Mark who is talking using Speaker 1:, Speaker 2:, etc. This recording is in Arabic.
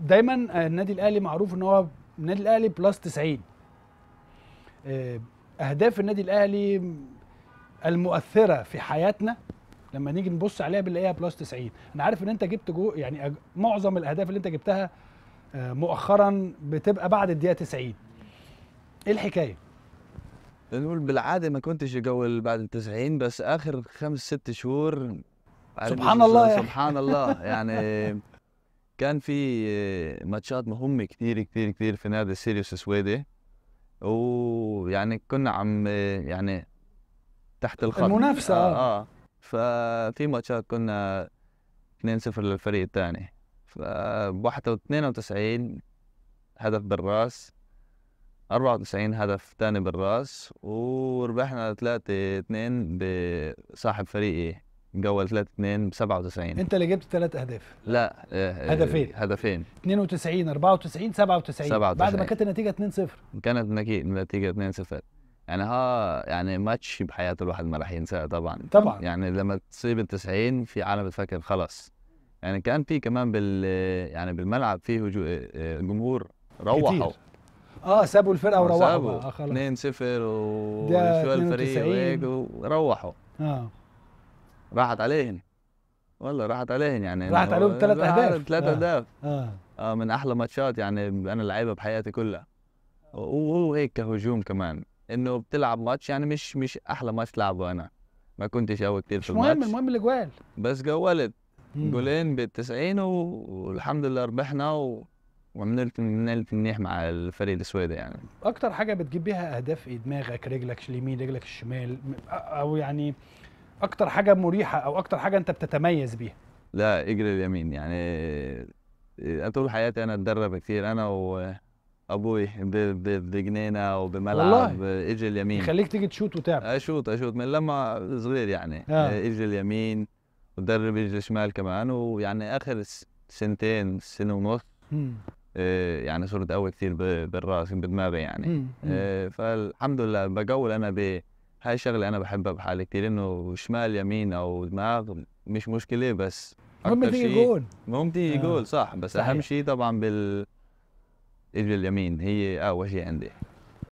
Speaker 1: دايما آه، النادي الاهلي معروف ان هو النادي الاهلي بلس 90 أه، اهداف النادي الاهلي المؤثره في حياتنا لما نيجي نبص عليها بنلاقيها بلس 90 انا عارف ان انت جبت جو يعني معظم الاهداف اللي انت جبتها أه، مؤخرا بتبقى بعد الدقيقه 90 ايه الحكايه
Speaker 2: نقول بالعاده ما كنتش اجول بعد ال 90 بس اخر خمس ست شهور سبحان الله يعني. سبحان الله يعني كان في ماتشات مهمه كثير كثير كثير في نادي سيريوس سويدي ويعني كنا عم يعني تحت الخط المنافسه اه, آه. آه. ففي ماتشات كنا 2-0 للفريق الثاني ف 92 هدف بالراس 94 هدف ثاني بالراس وربحنا 3 2 بصاحب فريقي جول 3 2 ب 97
Speaker 1: انت اللي جبت ثلاث اهداف
Speaker 2: لا آه، هدفين هدفين
Speaker 1: 92 94 97 97 بعد ما كانت النتيجه 2 0
Speaker 2: كانت النتيجه 2 0 يعني ها يعني ماتش بحياه الواحد ما راح ينساه طبعا طبعا يعني لما تصيب ال 90 في عالم بتفكر خلاص يعني كان في كمان بال يعني بالملعب فيه آه، جمهور روحوا
Speaker 1: اه سابوا الفرقه وروحوا سابوا
Speaker 2: 2 0 وشو الفريق وروحوا اه راحت عليهن والله راحت عليهن يعني راحت عليهم ثلاث اهداف ثلاث آه. اهداف آه. آه. من احلى ماتشات يعني انا لعبها بحياتي كلها وهو هيك كهجوم كمان انه بتلعب ماتش يعني مش مش احلى ماتش لعبه انا ما كنتش قوي كثير في الماتش المهم المهم الاجوال بس جولت جولين بال 90 والحمد لله ربحنا و... وعملت نلت منيح مع الفريق السويدي يعني
Speaker 1: اكتر حاجه بتجيب بيها اهداف ايه دماغك رجلك اليمين رجلك الشمال او يعني اكتر حاجه مريحه او اكتر حاجه انت بتتميز بيها
Speaker 2: لا اجري اليمين يعني آه، طول حياتي انا اتدرب كتير انا وابوي بجنينه وبملعب اجري اليمين خليك تيجي تشوت وتعب اشوط اشوط من لما صغير يعني آه. آه، اجري اليمين ودرب اجري شمال كمان ويعني اخر سنتين سنه ونص إيه يعني صرت قوي كثير بالراس بدماغي يعني إيه فالحمد لله بقول انا هاي شغله انا بحبها بحالي كثير انه شمال يمين او دماغ مش مشكله بس مهم تيجي جول مهم تيجي آه. جول صح بس صحيح. اهم شيء طبعا بال اليمين هي أول شيء عندي